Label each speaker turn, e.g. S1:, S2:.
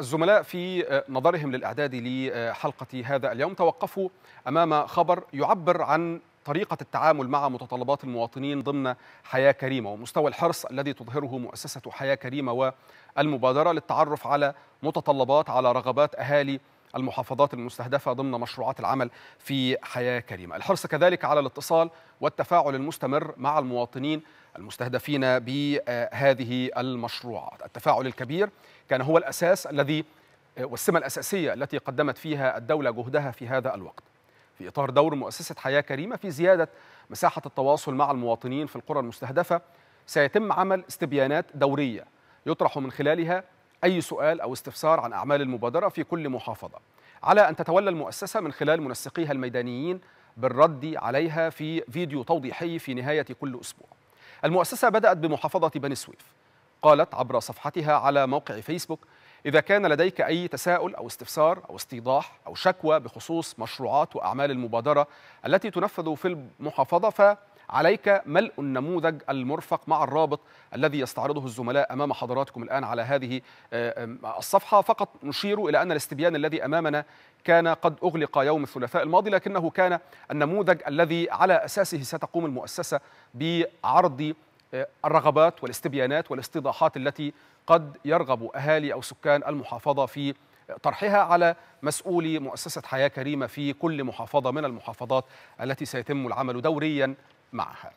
S1: الزملاء في آه، نظرهم للإعداد لحلقة هذا اليوم توقفوا أمام خبر يعبر عن طريقة التعامل مع متطلبات المواطنين ضمن حياة كريمة ومستوى الحرص الذي تظهره مؤسسة حياة كريمة والمبادرة للتعرف على متطلبات على رغبات أهالي المحافظات المستهدفة ضمن مشروعات العمل في حياة كريمة الحرص كذلك على الاتصال والتفاعل المستمر مع المواطنين المستهدفين بهذه المشروعات التفاعل الكبير كان هو الأساس الذي والسمة الأساسية التي قدمت فيها الدولة جهدها في هذا الوقت في إطار دور مؤسسة حياة كريمة في زيادة مساحة التواصل مع المواطنين في القرى المستهدفة سيتم عمل استبيانات دورية يطرح من خلالها أي سؤال أو استفسار عن أعمال المبادرة في كل محافظة على أن تتولى المؤسسة من خلال منسقيها الميدانيين بالرد عليها في فيديو توضيحي في نهاية كل أسبوع المؤسسة بدأت بمحافظة بني سويف قالت عبر صفحتها على موقع فيسبوك إذا كان لديك أي تساؤل أو استفسار أو استيضاح أو شكوى بخصوص مشروعات وأعمال المبادرة التي تنفذ في المحافظة عليك ملء النموذج المرفق مع الرابط الذي يستعرضه الزملاء امام حضراتكم الان على هذه آه، آه، الصفحه فقط نشير الى ان الاستبيان الذي امامنا كان قد اغلق يوم الثلاثاء الماضي لكنه كان النموذج الذي على اساسه ستقوم المؤسسه بعرض آه، الرغبات والاستبيانات والاستيضاحات التي قد يرغب اهالي او سكان المحافظه في طرحها على مسؤولي مؤسسة حياة كريمة في كل محافظة من المحافظات التي سيتم العمل دوريا 马烦。